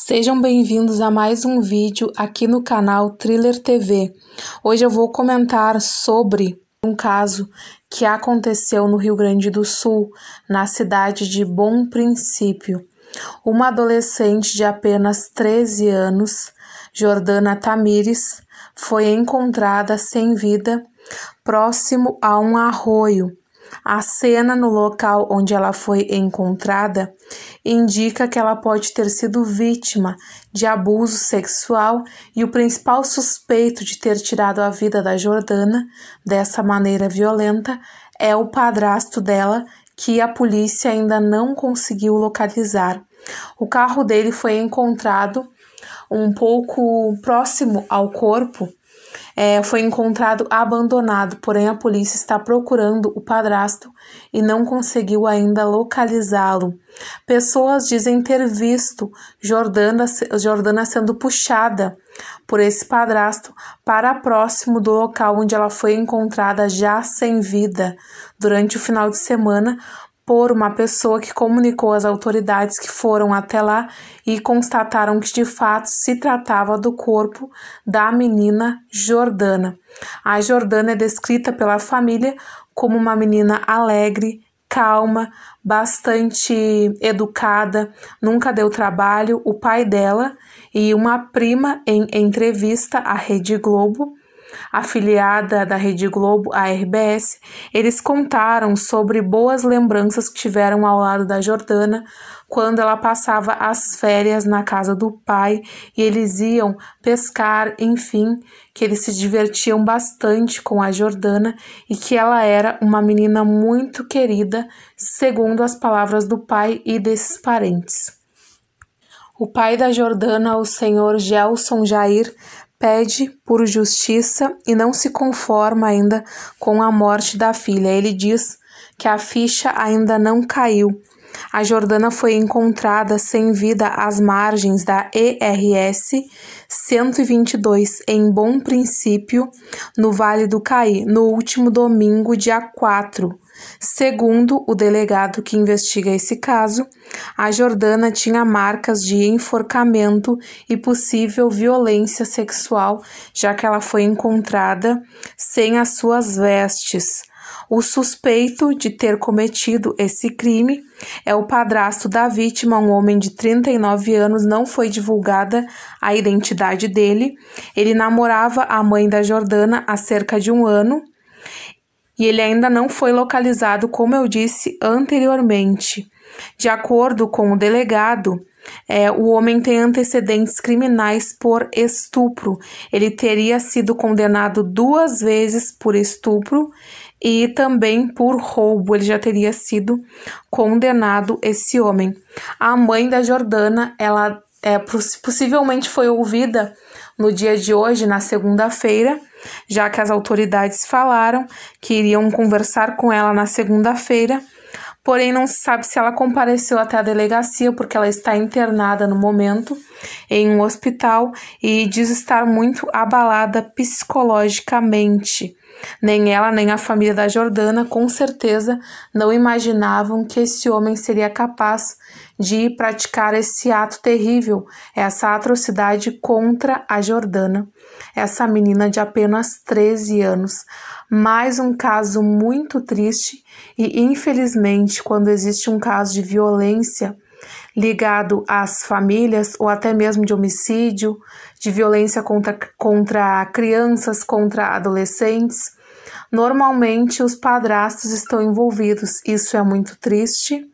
Sejam bem-vindos a mais um vídeo aqui no canal Thriller TV. Hoje eu vou comentar sobre um caso que aconteceu no Rio Grande do Sul, na cidade de Bom Princípio. Uma adolescente de apenas 13 anos, Jordana Tamires, foi encontrada sem vida próximo a um arroio a cena no local onde ela foi encontrada indica que ela pode ter sido vítima de abuso sexual e o principal suspeito de ter tirado a vida da Jordana dessa maneira violenta é o padrasto dela, que a polícia ainda não conseguiu localizar. O carro dele foi encontrado um pouco próximo ao corpo é, foi encontrado abandonado, porém a polícia está procurando o padrasto e não conseguiu ainda localizá-lo. Pessoas dizem ter visto Jordana, Jordana sendo puxada por esse padrasto para próximo do local onde ela foi encontrada já sem vida durante o final de semana, por uma pessoa que comunicou às autoridades que foram até lá e constataram que de fato se tratava do corpo da menina Jordana. A Jordana é descrita pela família como uma menina alegre, calma, bastante educada, nunca deu trabalho. O pai dela e uma prima, em entrevista à Rede Globo, afiliada da Rede Globo a RBS, eles contaram sobre boas lembranças que tiveram ao lado da Jordana quando ela passava as férias na casa do pai e eles iam pescar, enfim, que eles se divertiam bastante com a Jordana e que ela era uma menina muito querida, segundo as palavras do pai e desses parentes. O pai da Jordana, o senhor Gelson Jair, pede por justiça e não se conforma ainda com a morte da filha. Ele diz que a ficha ainda não caiu a Jordana foi encontrada sem vida às margens da ERS 122 em Bom Princípio, no Vale do Caí, no último domingo, dia 4. Segundo o delegado que investiga esse caso, a Jordana tinha marcas de enforcamento e possível violência sexual, já que ela foi encontrada sem as suas vestes. O suspeito de ter cometido esse crime é o padrasto da vítima, um homem de 39 anos, não foi divulgada a identidade dele. Ele namorava a mãe da Jordana há cerca de um ano e ele ainda não foi localizado, como eu disse anteriormente. De acordo com o delegado, é, o homem tem antecedentes criminais por estupro. Ele teria sido condenado duas vezes por estupro e também por roubo ele já teria sido condenado esse homem. A mãe da Jordana, ela é, possivelmente foi ouvida no dia de hoje, na segunda-feira, já que as autoridades falaram que iriam conversar com ela na segunda-feira porém não se sabe se ela compareceu até a delegacia porque ela está internada no momento em um hospital e diz estar muito abalada psicologicamente. Nem ela, nem a família da Jordana, com certeza, não imaginavam que esse homem seria capaz de praticar esse ato terrível, essa atrocidade contra a Jordana, essa menina de apenas 13 anos. Mais um caso muito triste e, infelizmente, quando existe um caso de violência ligado às famílias ou até mesmo de homicídio, de violência contra, contra crianças, contra adolescentes, normalmente os padrastos estão envolvidos. Isso é muito triste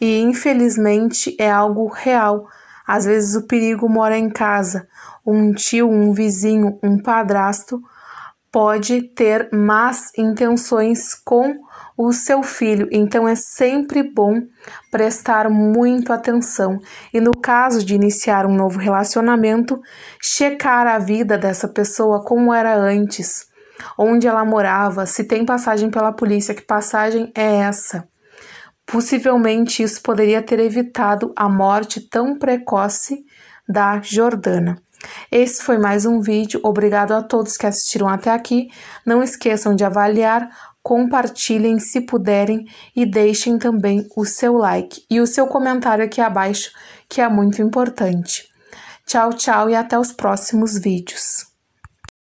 e infelizmente é algo real. Às vezes o perigo mora em casa. Um tio, um vizinho, um padrasto pode ter más intenções com o seu filho, então é sempre bom prestar muito atenção e, no caso de iniciar um novo relacionamento, checar a vida dessa pessoa como era antes, onde ela morava, se tem passagem pela polícia, que passagem é essa Possivelmente isso poderia ter evitado a morte tão precoce da Jordana. Esse foi mais um vídeo. Obrigado a todos que assistiram até aqui. Não esqueçam de avaliar, compartilhem se puderem e deixem também o seu like e o seu comentário aqui abaixo, que é muito importante. Tchau, tchau e até os próximos vídeos.